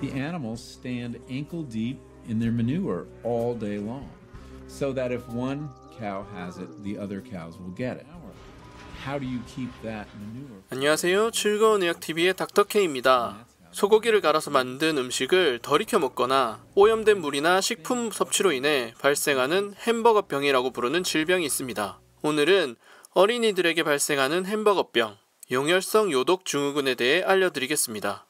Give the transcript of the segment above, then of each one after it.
the animals stand ankle deep in their manure all day long so that if one cow has it, the other cows will get it. How do you keep that manure? 안녕하세요. 즐거운 의학 TV의 닥터 K입니다. 소고기를 갈아서 만든 음식을 덜 익혀 먹거나 오염된 물이나 식품 섭취로 인해 발생하는 햄버거병이라고 부르는 질병이 있습니다. 오늘은 어린이들에게 발생하는 햄버거병, 용혈성 요독 증후군에 대해 알려드리겠습니다.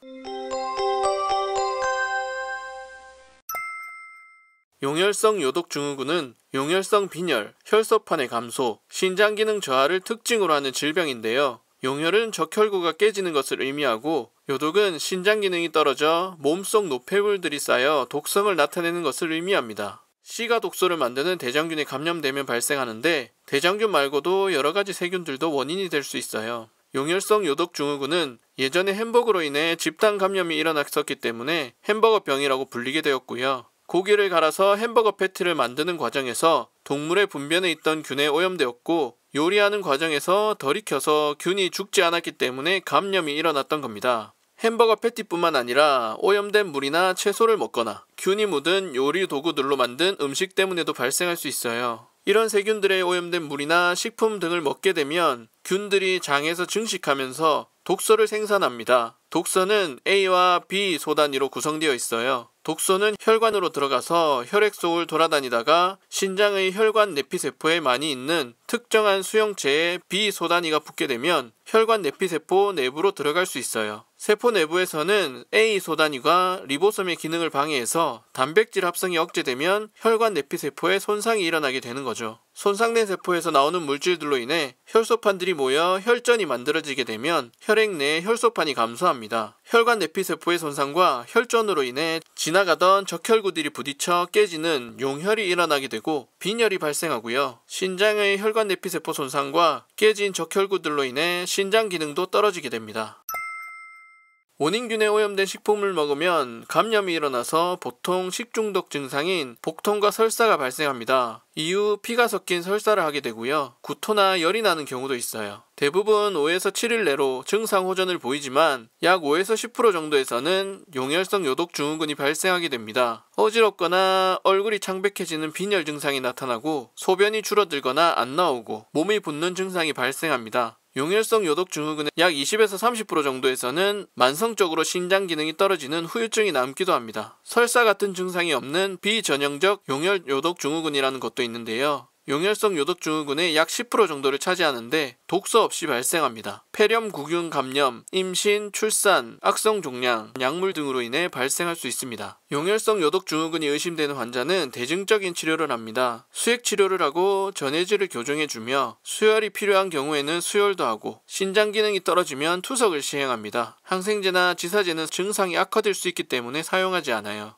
용혈성 요독 증후군은 용혈성 빈혈, 혈소판의 감소, 신장 기능 저하를 특징으로 하는 질병인데요. 용혈은 적혈구가 깨지는 것을 의미하고 요독은 신장 기능이 떨어져 몸속 노폐물들이 쌓여 독성을 나타내는 것을 의미합니다. 씨가 독소를 만드는 대장균에 감염되면 발생하는데 대장균 말고도 여러 가지 세균들도 원인이 될 수 있어요. 용혈성 요독 증후군은 예전에 햄버거로 인해 집단 감염이 일어났었기 때문에 햄버거 병이라고 불리게 되었고요. 고기를 갈아서 햄버거 패티를 만드는 과정에서 동물의 분변에 있던 균에 오염되었고 요리하는 과정에서 덜 익혀서 균이 죽지 않았기 때문에 감염이 일어났던 겁니다. 햄버거 패티뿐만 아니라 오염된 물이나 채소를 먹거나 균이 묻은 요리 도구들로 만든 음식 때문에도 발생할 수 있어요. 이런 세균들의 오염된 물이나 식품 등을 먹게 되면 균들이 장에서 증식하면서 독소를 생산합니다. 독소는 A와 B 소단위로 구성되어 있어요. 독소는 혈관으로 들어가서 혈액 속을 돌아다니다가 신장의 혈관 내피세포에 많이 있는 특정한 수용체에 B 소단위가 붙게 되면 혈관 내피세포 내부로 들어갈 수 있어요. 세포 내부에서는 A 소단위가 리보솜의 기능을 방해해서 단백질 합성이 억제되면 혈관 내피세포에 손상이 일어나게 되는 거죠. 손상된 세포에서 나오는 물질들로 인해 혈소판들이 모여 혈전이 만들어지게 되면 혈액 내 혈소판이 감소합니다. 혈관 내피 세포의 손상과 혈전으로 인해 지나가던 적혈구들이 부딪혀 깨지는 용혈이 일어나게 되고 빈혈이 발생하고요. 신장의 혈관 내피 세포 손상과 깨진 적혈구들로 인해 신장 기능도 떨어지게 됩니다. 원인균에 오염된 식품을 먹으면 감염이 일어나서 보통 식중독 증상인 복통과 설사가 발생합니다. 이후 피가 섞인 설사를 하게 되고요. 구토나 열이 나는 경우도 있어요. 대부분 5에서 7일 내로 증상 호전을 보이지만 약 5에서 10% 정도에서는 용혈성 요독 증후군이 발생하게 됩니다. 어지럽거나 얼굴이 창백해지는 빈혈 증상이 나타나고 소변이 줄어들거나 안 나오고 몸이 붓는 증상이 발생합니다. 용혈성 요독 증후군의 약 20에서 30% 정도에서는 만성적으로 신장 기능이 떨어지는 후유증이 남기도 합니다. 설사 같은 증상이 없는 비전형적 용혈 요독 증후군이라는 것도 있는데요. 용혈성 요독증후군의 약 10% 정도를 차지하는데 독소 없이 발생합니다. 폐렴 구균 감염, 임신, 출산, 악성 종양, 약물 등으로 인해 발생할 수 있습니다. 용혈성 요독증후군이 의심되는 환자는 대증적인 치료를 합니다. 수액 치료를 하고 전해질을 교정해주며 수혈이 필요한 경우에는 수혈도 하고 신장 기능이 떨어지면 투석을 시행합니다. 항생제나 지사제는 증상이 악화될 수 있기 때문에 사용하지 않아요.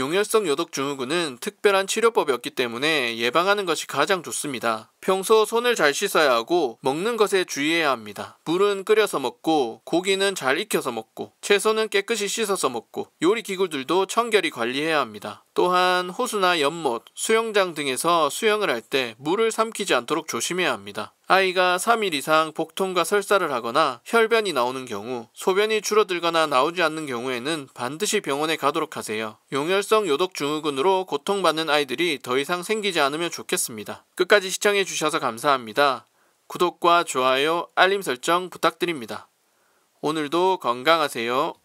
용혈성 요독 증후군은 특별한 치료법이 없기 때문에 예방하는 것이 가장 좋습니다. 평소 손을 잘 씻어야 하고 먹는 것에 주의해야 합니다. 물은 끓여서 먹고 고기는 잘 익혀서 먹고 채소는 깨끗이 씻어서 먹고 요리 기구들도 청결히 관리해야 합니다. 또한 호수나 연못, 수영장 등에서 수영을 할 때 물을 삼키지 않도록 조심해야 합니다. 아이가 3일 이상 복통과 설사를 하거나 혈변이 나오는 경우, 소변이 줄어들거나 나오지 않는 경우에는 반드시 병원에 가도록 하세요. 용혈성 요독 증후군으로 고통받는 아이들이 더 이상 생기지 않으면 좋겠습니다. 끝까지 시청해 주셔서 감사합니다. 구독과 좋아요, 알림 설정 부탁드립니다. 오늘도 건강하세요.